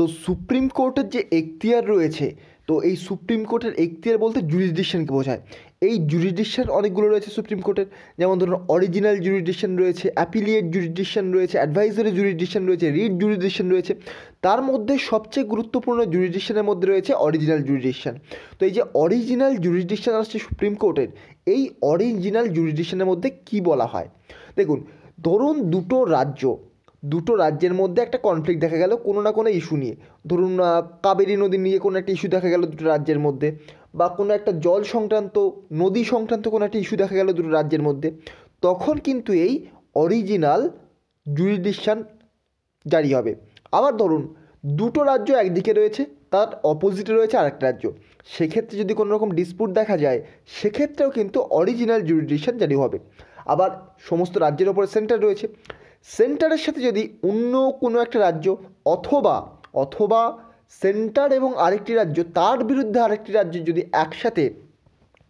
তো সুপ্রিম কোর্টের যে এখতিয়ার রয়েছে তো এই সুপ্রিম কোর্টের এখতিয়ার বলতে জুরিসডিকশানকে বোঝায় এই জুরিডিকশান অনেকগুলো রয়েছে সুপ্রিম কোর্টের যেমন ধরুন অরিজিনাল জুরিডিকশান রয়েছে অ্যাপিলিয়েট জুরিডিকশান রয়েছে অ্যাডভাইজারি জুরিডিকশান রয়েছে রিড জুরিডিকশান রয়েছে তার মধ্যে সবচেয়ে গুরুত্বপূর্ণ জুরিডিকশানের মধ্যে রয়েছে অরিজিনাল জুরিডিকশান তো এই যে অরিজিনাল জুরিডিকশান আসছে সুপ্রিম কোর্টের এই অরিজিনাল জুরিডিকশানের মধ্যে কি বলা হয় দেখুন ধরুন দুটো রাজ্য দুটো রাজ্যের মধ্যে একটা কনফ্লিক্ট দেখা গেল কোনো না কোনো ইস্যু নিয়ে ধরুন কাবেরী নদী নিয়ে কোনো একটা ইস্যু দেখা গেল দুটো রাজ্যের মধ্যে বা কোনো একটা জল সংক্রান্ত নদী সংক্রান্ত কোনো একটা ইস্যু দেখা গেল দুটো রাজ্যের মধ্যে তখন কিন্তু এই অরিজিনাল জুরিডিকশান জারি হবে আবার ধরুন দুটো রাজ্য একদিকে রয়েছে তার অপোজিটে রয়েছে আরেকটা রাজ্য সেক্ষেত্রে যদি কোনো রকম ডিসপুট দেখা যায় সেক্ষেত্রেও কিন্তু অরিজিনাল জুরিডিকশান জারি হবে আবার সমস্ত রাজ্যের ওপরে সেন্টার রয়েছে সেন্টারের সাথে যদি অন্য কোনো একটা রাজ্য অথবা অথবা সেন্টার এবং আরেকটি রাজ্য তার বিরুদ্ধে আরেকটি রাজ্য যদি একসাথে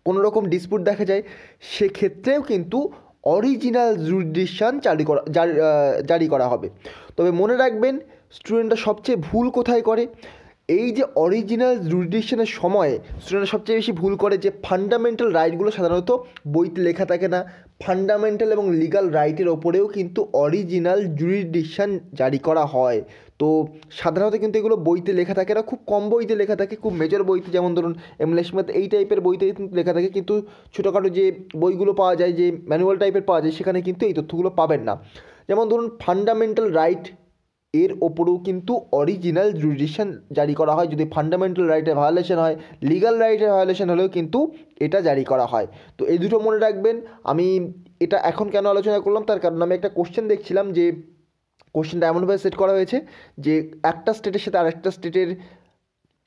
কোনো রকম ডিসপুট দেখা যায় সেক্ষেত্রেও কিন্তু অরিজিনাল জুডিশন জারি করা জারি করা হবে তবে মনে রাখবেন স্টুডেন্টরা সবচেয়ে ভুল কোথায় করে এই যে অরিজিনাল জুরিডিকশনের সময় স্টুডেন্টরা সবচেয়ে বেশি ভুল করে যে ফান্ডামেন্টাল রাইটগুলো সাধারণত বইতে লেখা থাকে না ফান্ডামেন্টাল এবং লিগাল রাইটের ওপরেও কিন্তু অরিজিনাল জুরিডিকশান জারি করা হয় তো সাধারণত কিন্তু এগুলো বইতে লেখা থাকে না খুব কম বইতে লেখা থাকে খুব মেজর বইতে যেমন ধরুন এমলেশমাত এই টাইপের বইতে কিন্তু লেখা থাকে কিন্তু ছোটোখাটো যে বইগুলো পাওয়া যায় যে ম্যানুয়াল টাইপের পাওয়া যায় সেখানে কিন্তু এই তথ্যগুলো পাবেন না যেমন ধরুন ফান্ডামেন্টাল রাইট এর ওপরেও কিন্তু অরিজিনাল জুডিশন জারি করা হয় যদি ফান্ডামেন্টাল রাইটের ভায়োলেশন হয় লিগাল রাইটের ভায়োলেশন হলেও কিন্তু এটা জারি করা হয় তো এই দুটো মনে রাখবেন আমি এটা এখন কেন আলোচনা করলাম তার কারণ আমি একটা কোশ্চেন দেখছিলাম যে কোশ্চেনটা এমনভাবে সেট করা হয়েছে যে একটা স্টেটের সাথে আরেকটা স্টেটের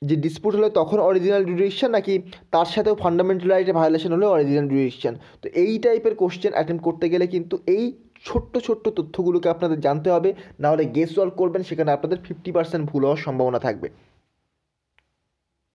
যে ডিসপিউট হলে তখন অরিজিনাল জুডিকশন নাকি তার সাথেও ফান্ডামেন্টাল রাইটের ভায়োলেশন হলে অরিজিনাল জুডিকশন তো এই টাইপের কোশ্চেন অ্যাটেম্প করতে গেলে কিন্তু এই ছোট্ট ছোট্ট তথ্যগুলোকে আপনাদের জানতে হবে নাহলে গেস ওয়াল করবেন সেখানে আপনাদের ফিফটি পার্সেন্ট ভুল হওয়ার সম্ভাবনা থাকবে